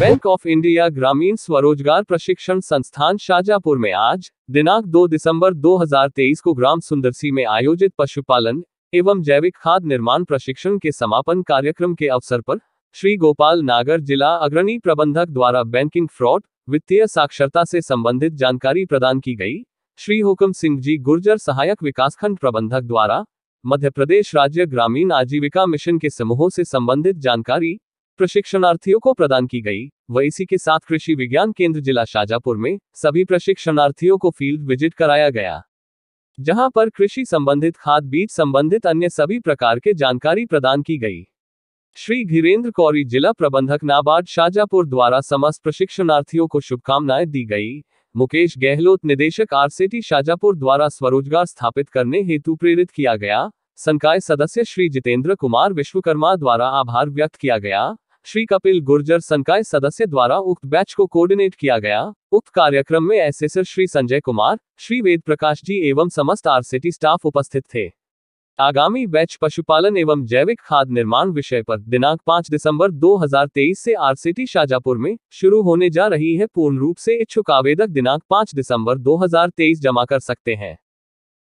bank of India ग्रामीण स्वरोजगार प्रशिक्षण संस्थान शाजापुर में आज दिनांक 2 दिसंबर 2023 को ग्राम सुंदरसी में आयोजित पशुपालन एवं जैविक खाद निर्माण प्रशिक्षण के समापन कार्यक्रम के अवसर पर श्री गोपाल नागर जिला अग्रणी प्रबंधक द्वारा बैंकिंग फ्रॉड वित्तीय साक्षरता से संबंधित जानकारी प्रदान की गई श्री हुक्म सिंह जी गुर्जर सहायक विकासखंड प्रबंधक द्वारा मध्य प्रदेश राज्य ग्रामीण आजीविका मिशन के समूहों से संबंधित जानकारी प्रशिक्षणार्थियों को प्रदान की गई व इसी के साथ कृषि विज्ञान केंद्र जिला शाजापुर में सभी प्रशिक्षणार्थियों को फील्ड विजिट कराया गया जहां पर कृषि संबंधित खाद बीज संबंधित अन्य सभी प्रकार के जानकारी प्रदान की गई श्री घिरेंद्र कौरी जिला प्रबंधक नाबार्ड शाजापुर द्वारा समस्त प्रशिक्षणार्थियों को शुभकामनाएं दी गई मुकेश गहलोत निदेशक आरसीटी शाजापुर द्वारा स्वरोजगार स्थापित करने हेतु प्रेरित किया गया संकाय सदस्य श्री जितेंद्र कुमार विश्वकर्मा द्वारा आभार व्यक्त किया गया श्री कपिल गुर्जर संकाय सदस्य द्वारा उक्त बैच को कोऑर्डिनेट किया गया उक्त कार्यक्रम में एसेसर श्री संजय कुमार श्री वेद प्रकाश जी एवं समस्त आर स्टाफ उपस्थित थे आगामी बैच पशुपालन एवं जैविक खाद निर्माण विषय पर दिनांक 5 दिसंबर 2023 से आरसीटी शाजापुर में शुरू होने जा रही है पूर्ण रूप से इच्छुक आवेदक दिनांक 5 दिसंबर 2023 जमा कर सकते हैं